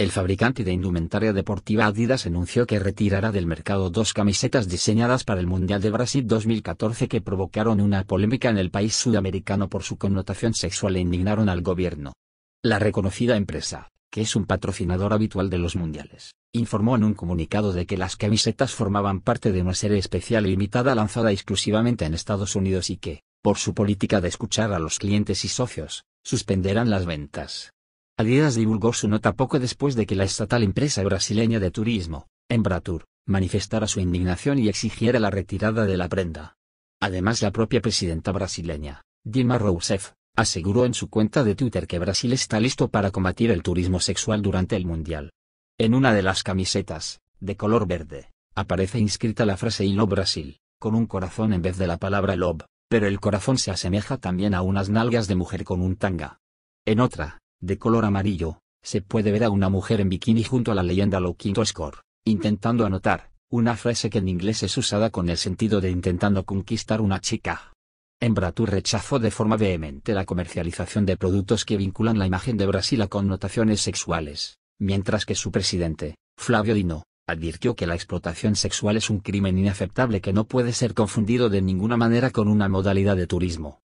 El fabricante de indumentaria deportiva Adidas anunció que retirará del mercado dos camisetas diseñadas para el Mundial de Brasil 2014 que provocaron una polémica en el país sudamericano por su connotación sexual e indignaron al gobierno. La reconocida empresa, que es un patrocinador habitual de los mundiales, informó en un comunicado de que las camisetas formaban parte de una serie especial e limitada lanzada exclusivamente en Estados Unidos y que, por su política de escuchar a los clientes y socios, suspenderán las ventas. Adidas divulgó su nota poco después de que la estatal empresa brasileña de turismo, Embratur, manifestara su indignación y exigiera la retirada de la prenda. Además la propia presidenta brasileña, Dilma Rousseff, aseguró en su cuenta de Twitter que Brasil está listo para combatir el turismo sexual durante el Mundial. En una de las camisetas, de color verde, aparece inscrita la frase I Brasil, con un corazón en vez de la palabra Lob, pero el corazón se asemeja también a unas nalgas de mujer con un tanga. En otra, de color amarillo, se puede ver a una mujer en bikini junto a la leyenda quinto Score, intentando anotar, una frase que en inglés es usada con el sentido de intentando conquistar una chica. Embratur rechazó de forma vehemente la comercialización de productos que vinculan la imagen de Brasil a connotaciones sexuales, mientras que su presidente, Flavio Dino, advirtió que la explotación sexual es un crimen inaceptable que no puede ser confundido de ninguna manera con una modalidad de turismo.